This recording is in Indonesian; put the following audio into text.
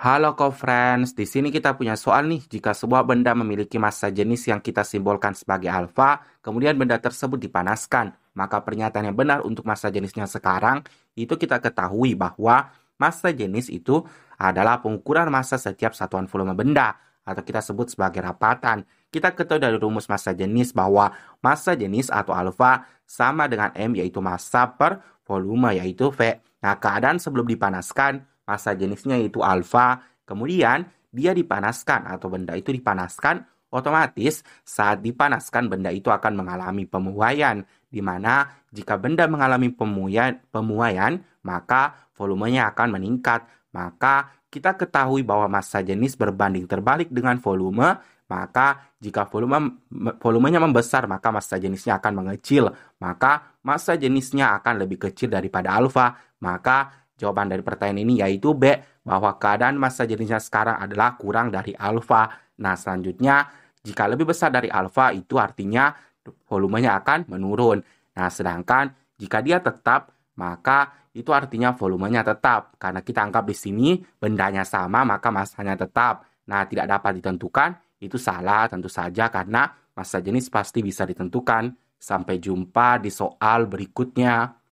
Halo co-friends, di sini kita punya soal nih. Jika sebuah benda memiliki massa jenis yang kita simbolkan sebagai alfa, kemudian benda tersebut dipanaskan, maka pernyataan yang benar untuk massa jenisnya sekarang itu kita ketahui bahwa massa jenis itu adalah pengukuran massa setiap satuan volume benda atau kita sebut sebagai rapatan. Kita ketahui dari rumus massa jenis bahwa massa jenis atau alfa sama dengan m yaitu massa per volume yaitu V. Nah, keadaan sebelum dipanaskan massa jenisnya yaitu alfa. Kemudian dia dipanaskan atau benda itu dipanaskan otomatis saat dipanaskan benda itu akan mengalami pemuaian dimana jika benda mengalami pemuaian pemuaian maka volumenya akan meningkat maka kita ketahui bahwa massa jenis berbanding terbalik dengan volume, maka jika volume volumenya membesar maka massa jenisnya akan mengecil, maka massa jenisnya akan lebih kecil daripada alfa, maka Jawaban dari pertanyaan ini yaitu B, bahwa keadaan massa jenisnya sekarang adalah kurang dari alfa. Nah, selanjutnya, jika lebih besar dari alfa itu artinya volumenya akan menurun. Nah, sedangkan jika dia tetap, maka itu artinya volumenya tetap. Karena kita anggap di sini bendanya sama, maka massanya tetap. Nah, tidak dapat ditentukan, itu salah tentu saja karena massa jenis pasti bisa ditentukan. Sampai jumpa di soal berikutnya.